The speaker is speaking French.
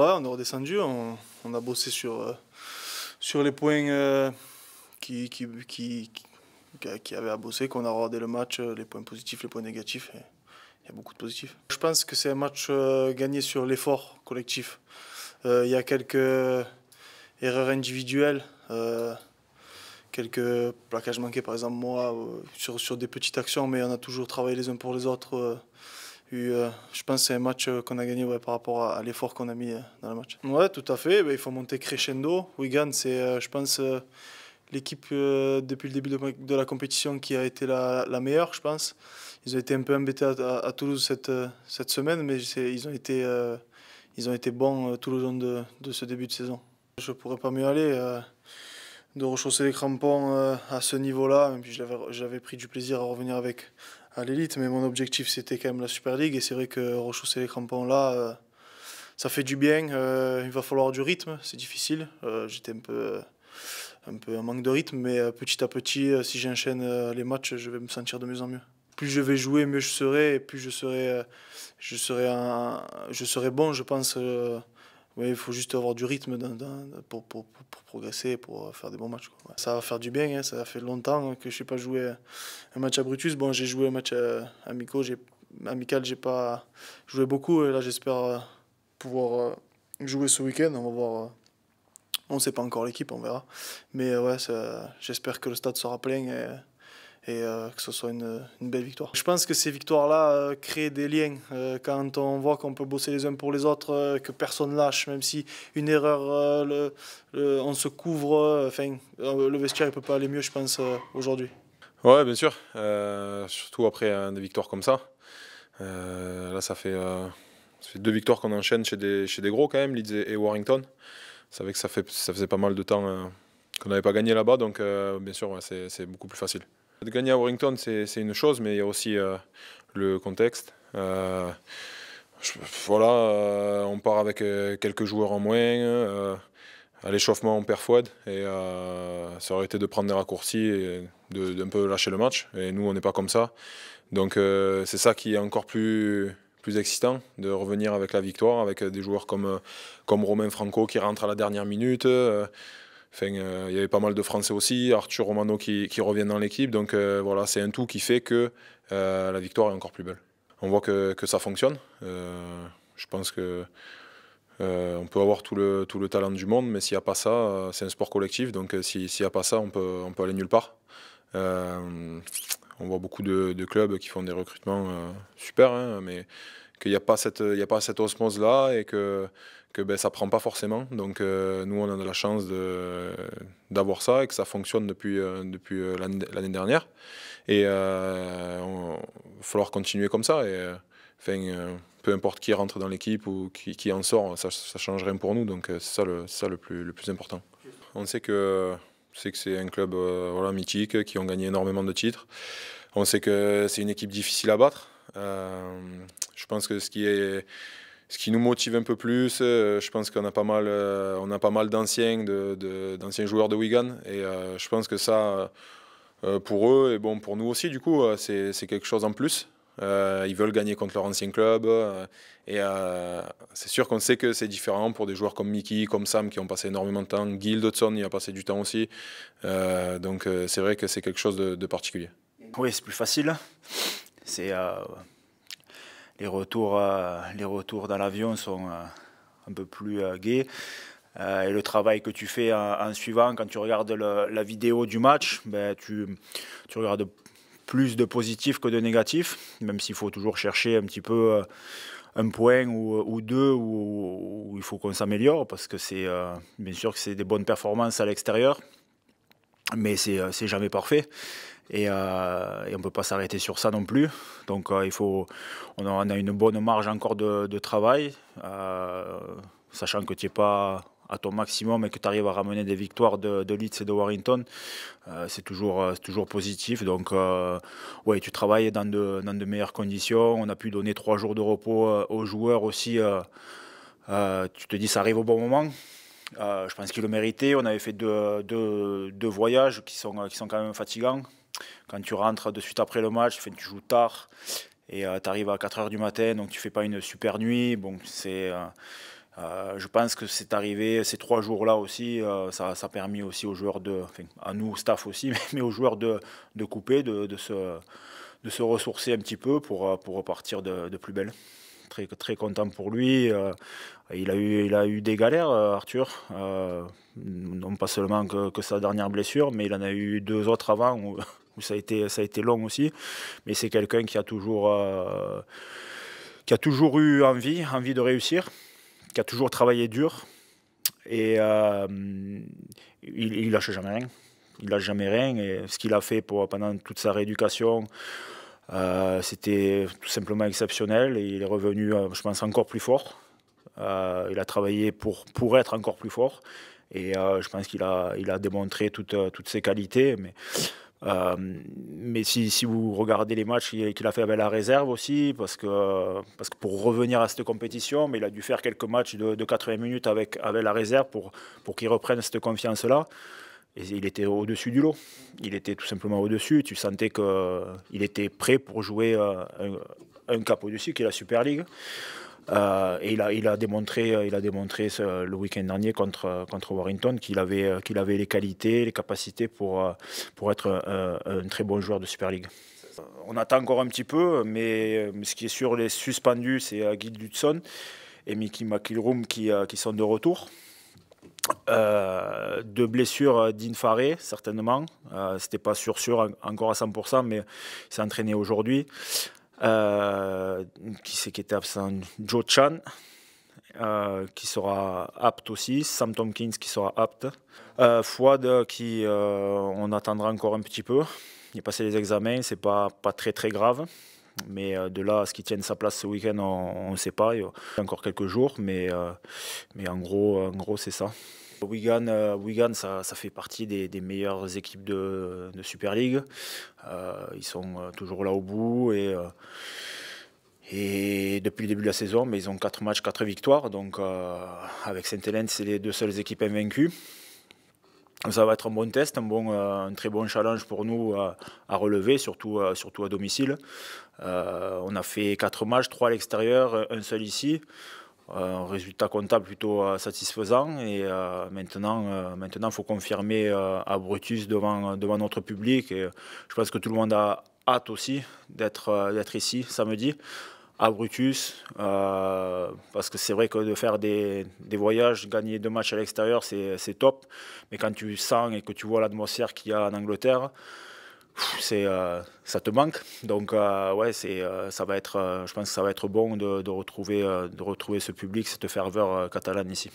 on est redescendu, on, a bossé sur, euh, sur les points euh, qui, qui, qui, avaient à bosser, qu'on a regardé le match, euh, les points positifs, les points négatifs. il y a beaucoup de positifs. Je pense que c'est un match gagné sur l'effort collectif. il y a quelques erreurs individuelles quelques plaquages manqués, par exemple moi, sur, des petites actions, mais on a toujours travaillé les uns pour les autres. Euh, je pense que c'est un match euh, qu'on a gagné par rapport à, l'effort qu'on a mis euh, dans le match. Oui, tout à fait. Bah, il faut monter crescendo. Wigan, c'est, je pense, l'équipe depuis le début de, la compétition qui a été la, meilleure, je pense. Ils ont été un peu embêtés à, Toulouse cette, semaine, mais ils ont été ils ont été bons tout le long de, ce début de saison. Je ne pourrais pas mieux aller. de rechausser les crampons à ce niveau-là, j'avais pris du plaisir à revenir avec, à l'élite. Mais mon objectif, c'était quand même la Super League. Et c'est vrai que rechausser les crampons là, euh, ça fait du bien. Euh, il va falloir du rythme, c'est difficile. Euh, j'étais un peu un peu manque de rythme, mais petit à petit, si j'enchaîne les matchs, je vais me sentir de mieux en mieux. Plus je vais jouer, mieux je serai, et plus je serai, je serai, je serai bon, je pense, il faut juste avoir du rythme pour, pour, pour, progresser, pour faire des bons matchs. Ça va faire du bien, hein, ça fait longtemps que je n'ai pas joué un match à Brutus. Bon, j'ai joué un match à, euh, j'ai amical, j'ai pas joué beaucoup. Et là, j'espère euh, pouvoir euh, jouer ce week-end. On va voir. On ne sait pas encore l'équipe, on verra. Mais ouais, j'espère que le stade sera plein. Et, et euh, que ce soit une, belle victoire. Je pense que ces victoires-là euh, créent des liens. Euh, quand on voit qu'on peut bosser les uns pour les autres, que personne lâche, même si une erreur, on se couvre, enfin, le vestiaire ne peut pas aller mieux, je pense, aujourd'hui. Ouais, bien sûr. surtout après des victoires comme ça. là, ça fait, deux victoires qu'on enchaîne chez des, chez des gros quand même, Leeds et, Warrington. C'est vrai que ça, fait, ça faisait pas mal de temps qu'on n'avait pas gagné là-bas, donc bien sûr, c'est beaucoup plus facile. De gagner à Warrington, c'est une chose, mais il y a aussi euh, le contexte. Euh, voilà, euh, on part avec quelques joueurs en moins. à l'échauffement, on perd Fouad. Et ça aurait été de prendre des raccourcis et d'un peu lâcher le match. Et nous, on n'est pas comme ça. Donc c'est ça qui est encore plus plus excitant de revenir avec la victoire, avec des joueurs comme, comme Romain Franco qui rentre à la dernière minute. Euh, il y avait pas mal de Français aussi, Arthur Romano qui, revient dans l'équipe. Donc euh, voilà, c'est un tout qui fait que euh, la victoire est encore plus belle. On voit que, ça fonctionne. je pense que on peut avoir tout le, tout le talent du monde, mais s'il n'y a pas ça, c'est un sport collectif. Donc s'il n'y a pas ça, on peut, on peut aller nulle part. on voit beaucoup de, clubs qui font des recrutements super, hein, mais qu'il n'y a, pas cette, y a pas cette osmose là et que, que ben, ça prend pas forcément. Donc euh, nous, on a de la chance de, d'avoir ça et que ça fonctionne depuis, euh, depuis euh, l'année, dernière. Et il va falloir continuer comme ça. Et, enfin, peu importe qui rentre dans l'équipe ou qui, en sort, ça ne change rien pour nous. Donc c'est ça, le, ça le, plus, le plus important. On sait que c'est que c'est un club voilà, mythique qui ont gagné énormément de titres. On sait que c'est une équipe difficile à battre. Je pense que ce qui est ce qui nous motive un peu plus. Euh, je pense qu'on a pas mal, euh, on a pas mal d'anciens, d'anciens joueurs de Wigan, et euh, je pense que ça, pour eux et bon pour nous aussi, du coup, c'est, quelque chose en plus. ils veulent gagner contre leur ancien club, et c'est sûr qu'on sait que c'est différent pour des joueurs comme Mickey, comme Sam qui ont passé énormément de temps. Gil Dodson y a passé du temps aussi, donc c'est vrai que c'est quelque chose de, de particulier. Oui, c'est plus facile. C'est les retours, euh, les retours dans l'avion sont euh, un peu plus euh, gais. et le travail que tu fais en, suivant, quand tu regardes la vidéo du match, ben, tu, regardes plus de positifs que de négatifs, même s'il faut toujours chercher un petit peu un point ou, deux où, il faut qu'on s'améliore, parce que c'est bien sûr que c'est des bonnes performances à l'extérieur, mais euh, c'est jamais parfait. Et, euh, on ne peut pas s'arrêter sur ça non plus. Donc euh, on a, une bonne marge encore de, travail, sachant que tu n'es pas à ton maximum et que tu arrives à ramener des victoires de, Leeds et de Warrington, c'est toujours, toujours positif. Donc, tu travailles dans de, dans de, meilleures conditions. On a pu donner trois jours de repos aux joueurs aussi. tu te dis, ça arrive au bon moment. Euh, je pense qu'il le méritait. On avait fait deux, deux, voyages qui sont, qui sont quand même fatigants. Quand tu rentres de suite après le match, tu joues tard et euh, tu arrives à 4 h du matin, donc tu fais pas une super nuit. Bon, c'est. Euh, je pense que c'est arrivé ces trois jours-là aussi. ça, a permis aussi aux joueurs de, à nous, staff aussi, mais, mais aux joueurs de, de couper, de, de, se, de se ressourcer un petit peu pour, pour repartir de, de plus belle très, très content pour lui. Euh, il, a eu, il a eu des galères, euh, Arthur. Euh, non pas seulement que, que, sa dernière blessure, mais il en a eu deux autres avant où, où ça, a été, ça a été long aussi. Mais c'est quelqu'un qui a toujours... qui a toujours eu envie, envie de réussir, qui a toujours travaillé dur, et il, il lâche jamais rien. Il lâche jamais rien. Et ce qu'il a fait pour, pendant toute sa rééducation, euh, c'était tout simplement exceptionnel et il est revenu, euh, je pense, encore plus fort. Euh, il a travaillé pour, pour être encore plus fort et je pense qu'il a, il a démontré toutes, toutes ses qualités. Mais, mais si, si, vous regardez les matchs qu'il a fait avec la réserve aussi, parce que, parce que pour revenir à cette compétition, mais il a dû faire quelques matchs de, de 80 minutes avec, avec la réserve pour, pour qu'il reprenne cette confiance-là il était au-dessus du lot. Il était tout simplement au-dessus. Tu sentais qu'il euh, était prêt pour jouer euh, un, cap au-dessus, qui est la Super League. Euh, et il a, démontré, il a démontré le week-end dernier contre, contre Warrington qu'il avait, qu'il avait les qualités, les capacités pour, pour être un, très bon joueur de Super League. On attend encore un petit peu, mais ce qui est sûr, les suspendus, c'est Guy Dudson et Mickey McIlroom qui sont de retour. Deux de blessure euh, d'Infaré, certainement. Euh, C'était pas sûr, sûr encore à 100%, mais il s'est entraîné aujourd'hui. Euh, qui c'est qui était absent Joe Chan, euh, qui sera apte aussi. Sam Tompkins, qui sera apte. Fouad, qui on attendra encore un petit peu. Il a passé les examens, c'est pas, pas très très grave. Mais euh, de là à ce qu'il tienne sa place ce week-end, on ne sait pas. Il y a encore quelques jours, euh, mais, en gros, en gros c'est ça. Wigan, euh, ça, fait partie des, meilleures équipes de, Super League. ils sont toujours là au bout et, depuis le début de la saison, mais ils ont 4 matchs, 4 victoires. Donc avec Saint-Hélène, c'est les deux seules équipes invaincues ça va être un bon test, un, bon, euh, un très bon challenge pour nous euh, à relever, surtout, euh, surtout à domicile. on a fait quatre matchs, trois à l'extérieur, un seul ici. résultat comptable plutôt satisfaisant. Et maintenant, maintenant, il faut confirmer à Brutus devant, devant notre public. Et je pense que tout le monde a hâte aussi d'être ici samedi à Brutus, euh, parce que c'est vrai que de faire des, des, voyages, gagner deux matchs à l'extérieur, c'est top, mais quand tu sens et que tu vois l'atmosphère qu'il y a en Angleterre, c'est euh, ça te manque. Donc euh, ouais, c'est ça va être, je pense que ça va être bon de retrouver de retrouver ce public, cette ferveur catalane ici.